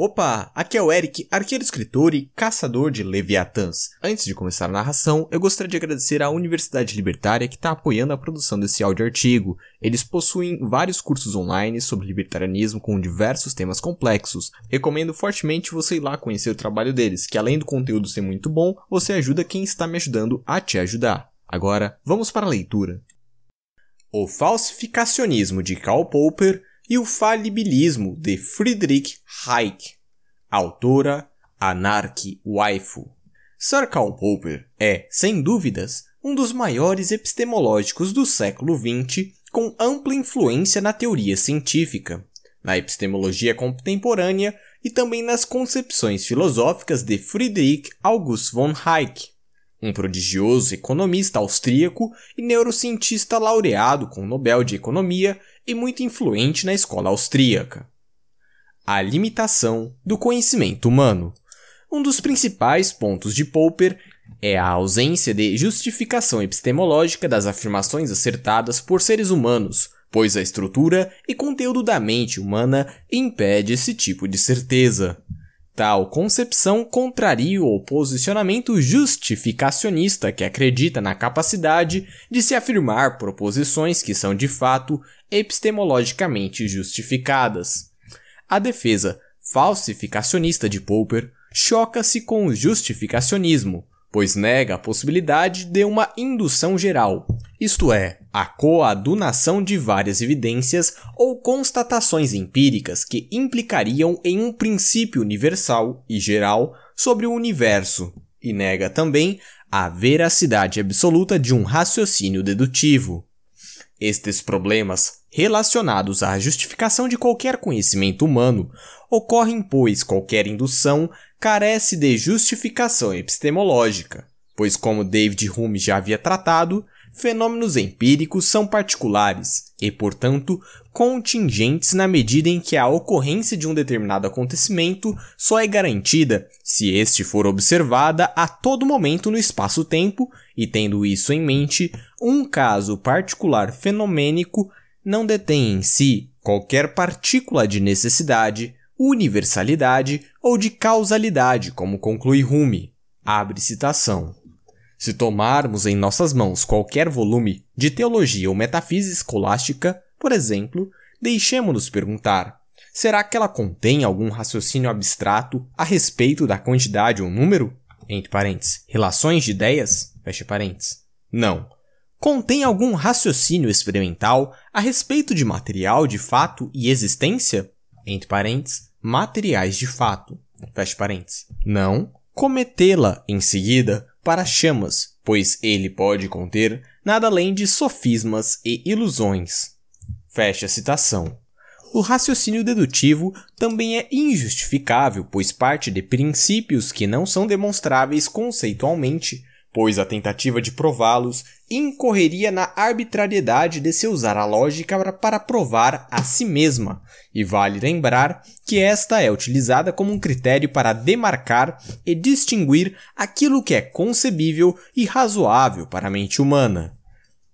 Opa, aqui é o Eric, arqueiro escritor e caçador de Leviatãs. Antes de começar a narração, eu gostaria de agradecer à Universidade Libertária que está apoiando a produção desse áudio artigo. Eles possuem vários cursos online sobre libertarianismo com diversos temas complexos. Recomendo fortemente você ir lá conhecer o trabalho deles, que além do conteúdo ser muito bom, você ajuda quem está me ajudando a te ajudar. Agora, vamos para a leitura. O falsificacionismo de Karl Popper e o falibilismo de Friedrich Hayek, autora Anarchy Waifu. Sir Karl Popper é, sem dúvidas, um dos maiores epistemológicos do século XX com ampla influência na teoria científica, na epistemologia contemporânea e também nas concepções filosóficas de Friedrich August von Hayek, um prodigioso economista austríaco e neurocientista laureado com o Nobel de Economia e muito influente na escola austríaca. A limitação do conhecimento humano. Um dos principais pontos de Popper é a ausência de justificação epistemológica das afirmações acertadas por seres humanos, pois a estrutura e conteúdo da mente humana impede esse tipo de certeza. Tal concepção contraria o posicionamento justificacionista que acredita na capacidade de se afirmar proposições que são de fato epistemologicamente justificadas. A defesa falsificacionista de Popper choca-se com o justificacionismo, pois nega a possibilidade de uma indução geral, isto é, a coadunação de várias evidências ou constatações empíricas que implicariam em um princípio universal e geral sobre o universo, e nega também a veracidade absoluta de um raciocínio dedutivo. Estes problemas, relacionados à justificação de qualquer conhecimento humano, ocorrem pois qualquer indução carece de justificação epistemológica, pois como David Hume já havia tratado, Fenômenos empíricos são particulares e, portanto, contingentes na medida em que a ocorrência de um determinado acontecimento só é garantida se este for observada a todo momento no espaço-tempo e, tendo isso em mente, um caso particular fenomênico não detém em si qualquer partícula de necessidade, universalidade ou de causalidade, como conclui Rumi. Abre citação. Se tomarmos em nossas mãos qualquer volume de teologia ou metafísica escolástica, por exemplo, deixemos-nos perguntar: será que ela contém algum raciocínio abstrato a respeito da quantidade ou número? Entre parênteses, relações de ideias? Fecha parênteses. Não. Contém algum raciocínio experimental a respeito de material de fato e existência? Entre parênteses, materiais de fato. Fecha parênteses. Não. Cometê-la, em seguida, para chamas, pois ele pode conter nada além de sofismas e ilusões. Fecha a citação. O raciocínio dedutivo também é injustificável, pois parte de princípios que não são demonstráveis conceitualmente, pois a tentativa de prová-los incorreria na arbitrariedade de se usar a lógica para provar a si mesma, e vale lembrar que esta é utilizada como um critério para demarcar e distinguir aquilo que é concebível e razoável para a mente humana.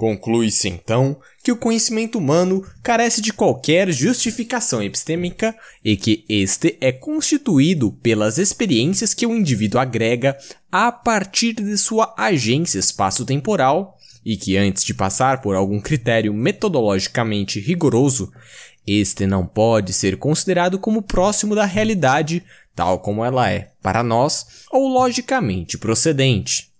Conclui-se então que o conhecimento humano carece de qualquer justificação epistêmica e que este é constituído pelas experiências que o indivíduo agrega a partir de sua agência espaço-temporal e que antes de passar por algum critério metodologicamente rigoroso, este não pode ser considerado como próximo da realidade tal como ela é para nós ou logicamente procedente.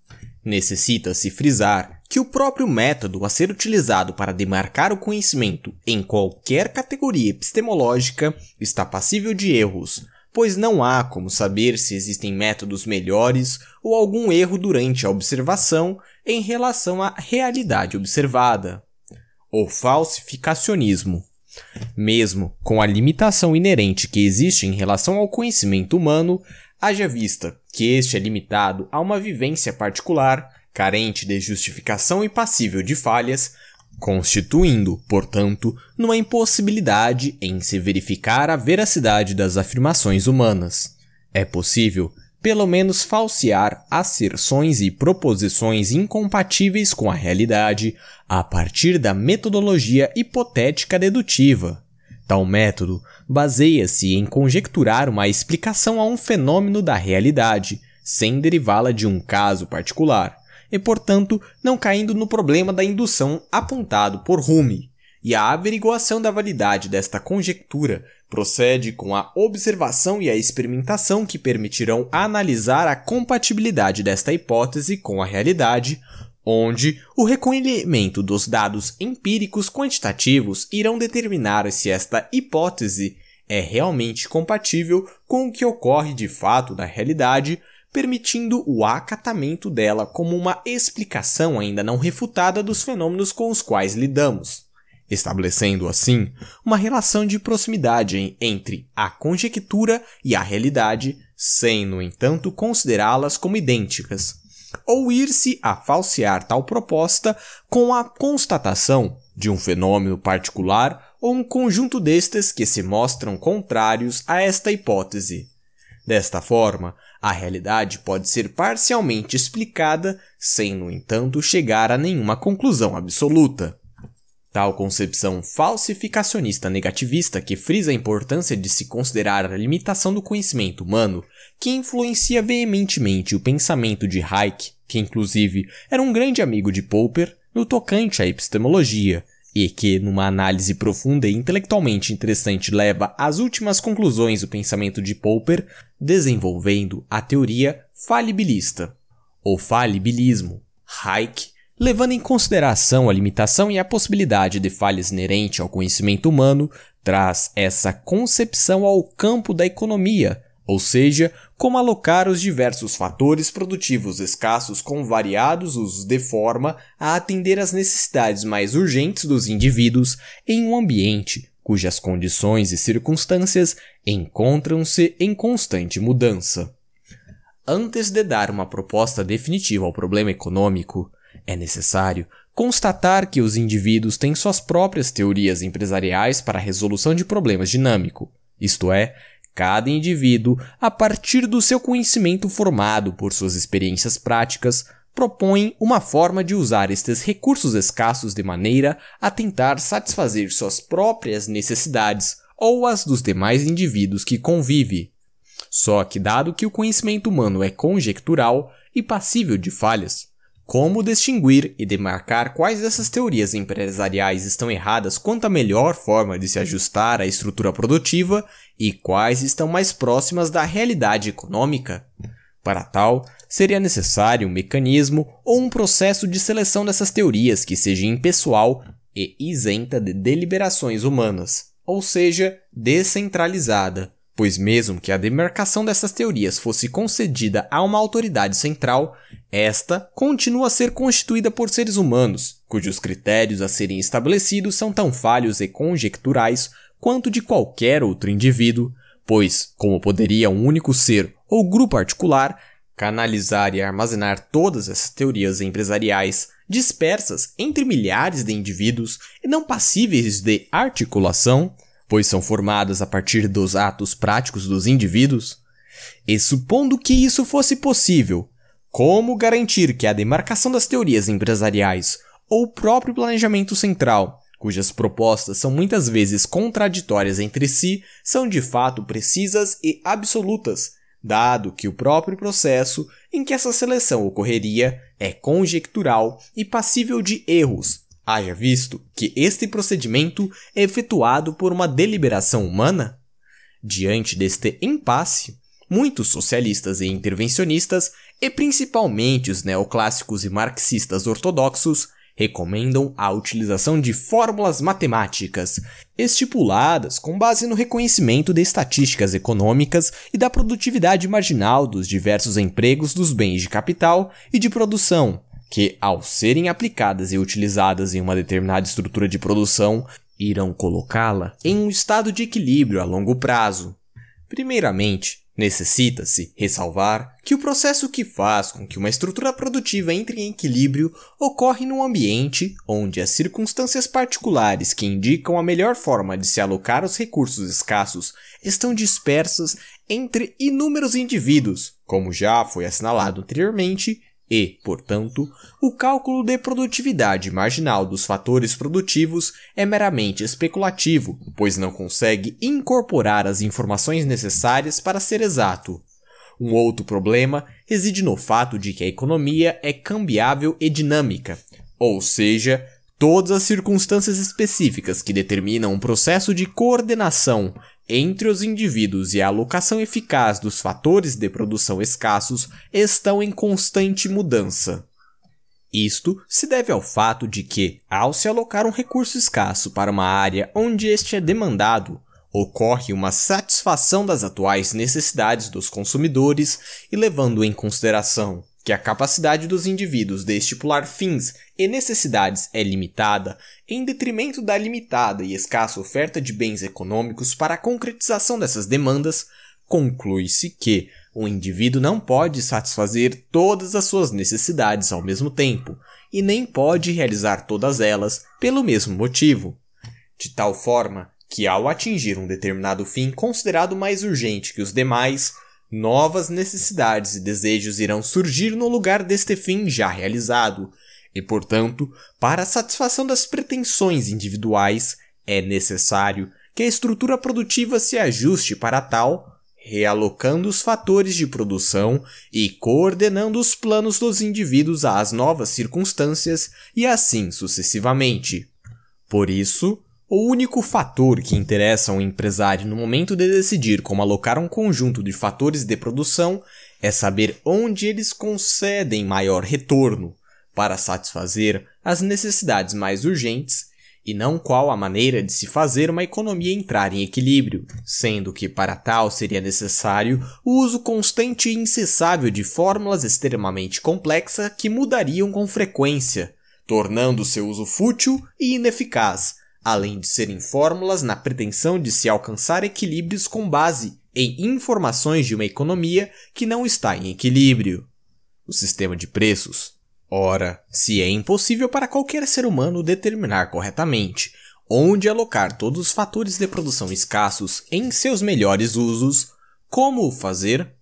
Necessita-se frisar que o próprio método a ser utilizado para demarcar o conhecimento em qualquer categoria epistemológica está passível de erros, pois não há como saber se existem métodos melhores ou algum erro durante a observação em relação à realidade observada. O falsificacionismo. Mesmo com a limitação inerente que existe em relação ao conhecimento humano, haja vista que este é limitado a uma vivência particular carente de justificação e passível de falhas, constituindo, portanto, numa impossibilidade em se verificar a veracidade das afirmações humanas. É possível, pelo menos, falsear asserções e proposições incompatíveis com a realidade a partir da metodologia hipotética dedutiva. Tal método baseia-se em conjecturar uma explicação a um fenômeno da realidade, sem derivá-la de um caso particular e, portanto, não caindo no problema da indução apontado por Hume E a averiguação da validade desta conjectura procede com a observação e a experimentação que permitirão analisar a compatibilidade desta hipótese com a realidade, onde o recolhimento dos dados empíricos quantitativos irão determinar se esta hipótese é realmente compatível com o que ocorre de fato na realidade permitindo o acatamento dela como uma explicação ainda não refutada dos fenômenos com os quais lidamos, estabelecendo assim uma relação de proximidade entre a conjectura e a realidade, sem, no entanto, considerá-las como idênticas, ou ir-se a falsear tal proposta com a constatação de um fenômeno particular ou um conjunto destes que se mostram contrários a esta hipótese. Desta forma, a realidade pode ser parcialmente explicada, sem, no entanto, chegar a nenhuma conclusão absoluta. Tal concepção falsificacionista negativista que frisa a importância de se considerar a limitação do conhecimento humano, que influencia veementemente o pensamento de Hayek, que inclusive era um grande amigo de Popper, no tocante à epistemologia, e que, numa análise profunda e intelectualmente interessante, leva às últimas conclusões do pensamento de Popper, desenvolvendo a teoria falibilista, ou falibilismo, Hayek, levando em consideração a limitação e a possibilidade de falhas inerente ao conhecimento humano, traz essa concepção ao campo da economia, ou seja, como alocar os diversos fatores produtivos escassos com variados usos de forma a atender às necessidades mais urgentes dos indivíduos em um ambiente cujas condições e circunstâncias encontram-se em constante mudança. Antes de dar uma proposta definitiva ao problema econômico, é necessário constatar que os indivíduos têm suas próprias teorias empresariais para a resolução de problemas dinâmico, isto é, cada indivíduo, a partir do seu conhecimento formado por suas experiências práticas, propõe uma forma de usar estes recursos escassos de maneira a tentar satisfazer suas próprias necessidades ou as dos demais indivíduos que convive. Só que, dado que o conhecimento humano é conjectural e passível de falhas, como distinguir e demarcar quais dessas teorias empresariais estão erradas quanto à melhor forma de se ajustar à estrutura produtiva e quais estão mais próximas da realidade econômica. Para tal, seria necessário um mecanismo ou um processo de seleção dessas teorias que seja impessoal e isenta de deliberações humanas, ou seja, descentralizada, pois, mesmo que a demarcação dessas teorias fosse concedida a uma autoridade central, esta continua a ser constituída por seres humanos, cujos critérios a serem estabelecidos são tão falhos e conjecturais quanto de qualquer outro indivíduo, pois, como poderia um único ser ou grupo articular canalizar e armazenar todas essas teorias empresariais dispersas entre milhares de indivíduos e não passíveis de articulação, pois são formadas a partir dos atos práticos dos indivíduos? E supondo que isso fosse possível, como garantir que a demarcação das teorias empresariais ou o próprio planejamento central cujas propostas são muitas vezes contraditórias entre si, são de fato precisas e absolutas, dado que o próprio processo em que essa seleção ocorreria é conjectural e passível de erros, haja visto que este procedimento é efetuado por uma deliberação humana? Diante deste impasse, muitos socialistas e intervencionistas, e principalmente os neoclássicos e marxistas ortodoxos, recomendam a utilização de fórmulas matemáticas, estipuladas com base no reconhecimento de estatísticas econômicas e da produtividade marginal dos diversos empregos dos bens de capital e de produção, que, ao serem aplicadas e utilizadas em uma determinada estrutura de produção, irão colocá-la em um estado de equilíbrio a longo prazo. Primeiramente, Necessita-se ressalvar que o processo que faz com que uma estrutura produtiva entre em equilíbrio ocorre num ambiente onde as circunstâncias particulares que indicam a melhor forma de se alocar os recursos escassos estão dispersas entre inúmeros indivíduos, como já foi assinalado anteriormente, e, portanto, o cálculo de produtividade marginal dos fatores produtivos é meramente especulativo, pois não consegue incorporar as informações necessárias para ser exato. Um outro problema reside no fato de que a economia é cambiável e dinâmica, ou seja, todas as circunstâncias específicas que determinam um processo de coordenação, entre os indivíduos e a alocação eficaz dos fatores de produção escassos estão em constante mudança. Isto se deve ao fato de que, ao se alocar um recurso escasso para uma área onde este é demandado, ocorre uma satisfação das atuais necessidades dos consumidores e levando em consideração que a capacidade dos indivíduos de estipular fins e necessidades é limitada, em detrimento da limitada e escassa oferta de bens econômicos para a concretização dessas demandas, conclui-se que o indivíduo não pode satisfazer todas as suas necessidades ao mesmo tempo e nem pode realizar todas elas pelo mesmo motivo. De tal forma que, ao atingir um determinado fim considerado mais urgente que os demais, Novas necessidades e desejos irão surgir no lugar deste fim já realizado, e, portanto, para a satisfação das pretensões individuais, é necessário que a estrutura produtiva se ajuste para tal, realocando os fatores de produção e coordenando os planos dos indivíduos às novas circunstâncias e assim sucessivamente. Por isso, o único fator que interessa um empresário no momento de decidir como alocar um conjunto de fatores de produção é saber onde eles concedem maior retorno para satisfazer as necessidades mais urgentes e não qual a maneira de se fazer uma economia entrar em equilíbrio, sendo que para tal seria necessário o uso constante e incessável de fórmulas extremamente complexas que mudariam com frequência, tornando seu uso fútil e ineficaz além de serem fórmulas na pretensão de se alcançar equilíbrios com base em informações de uma economia que não está em equilíbrio. O sistema de preços, ora, se é impossível para qualquer ser humano determinar corretamente onde alocar todos os fatores de produção escassos em seus melhores usos, como o fazer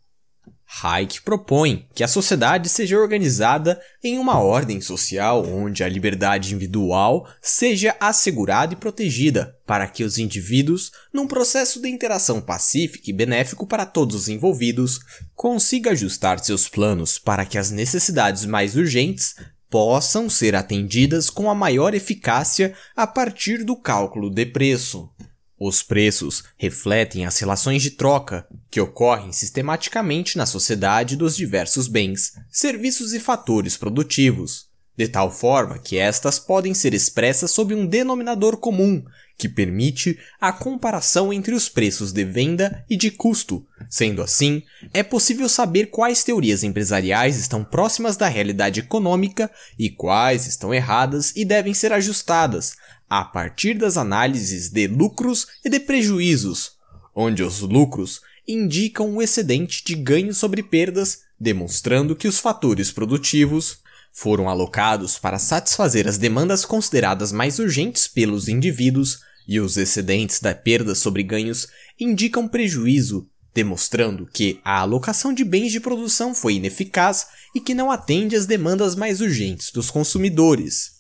Hayek propõe que a sociedade seja organizada em uma ordem social onde a liberdade individual seja assegurada e protegida, para que os indivíduos, num processo de interação pacífica e benéfico para todos os envolvidos, consiga ajustar seus planos para que as necessidades mais urgentes possam ser atendidas com a maior eficácia a partir do cálculo de preço. Os preços refletem as relações de troca que ocorrem sistematicamente na sociedade dos diversos bens, serviços e fatores produtivos, de tal forma que estas podem ser expressas sob um denominador comum que permite a comparação entre os preços de venda e de custo. Sendo assim, é possível saber quais teorias empresariais estão próximas da realidade econômica e quais estão erradas e devem ser ajustadas a partir das análises de lucros e de prejuízos, onde os lucros indicam o excedente de ganho sobre perdas, demonstrando que os fatores produtivos foram alocados para satisfazer as demandas consideradas mais urgentes pelos indivíduos e os excedentes da perda sobre ganhos indicam prejuízo, demonstrando que a alocação de bens de produção foi ineficaz e que não atende às demandas mais urgentes dos consumidores.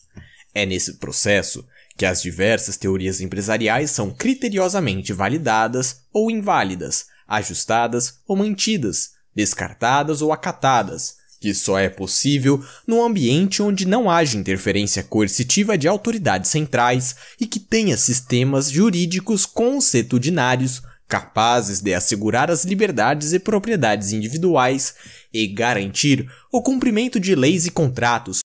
É nesse processo que as diversas teorias empresariais são criteriosamente validadas ou inválidas, ajustadas ou mantidas, descartadas ou acatadas, que só é possível num ambiente onde não haja interferência coercitiva de autoridades centrais e que tenha sistemas jurídicos consuetudinários capazes de assegurar as liberdades e propriedades individuais e garantir o cumprimento de leis e contratos